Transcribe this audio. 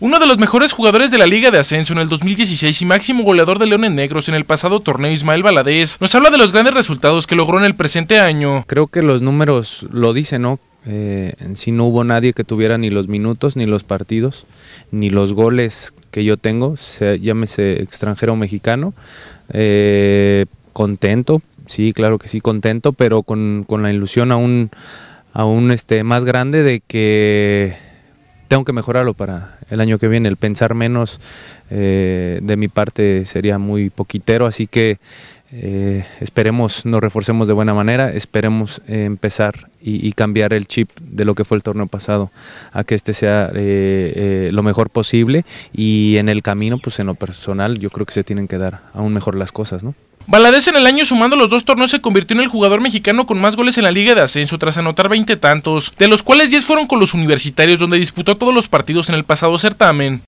Uno de los mejores jugadores de la Liga de Ascenso en el 2016 y máximo goleador de Leones Negros en el pasado torneo Ismael Valadez nos habla de los grandes resultados que logró en el presente año. Creo que los números lo dicen, ¿no? Eh, en sí no hubo nadie que tuviera ni los minutos, ni los partidos, ni los goles que yo tengo, llámese extranjero mexicano. Eh, contento, sí, claro que sí, contento, pero con, la ilusión aún, aún este, más grande de que tengo que mejorarlo para el año que viene. El pensar menos eh, de mi parte sería muy poquitero, así que eh, esperemos nos reforcemos de buena manera, esperemos eh, empezar y, cambiar el chip de lo que fue el torneo pasado, a que este sea eh, lo mejor posible y en el camino, pues en lo personal, yo creo que se tienen que dar aún mejor las cosas, ¿no? Valadez en el año sumando los dos torneos se convirtió en el jugador mexicano con más goles en la Liga de Ascenso tras anotar 20 tantos, de los cuales 10 fueron con los universitarios donde disputó todos los partidos en el pasado certamen.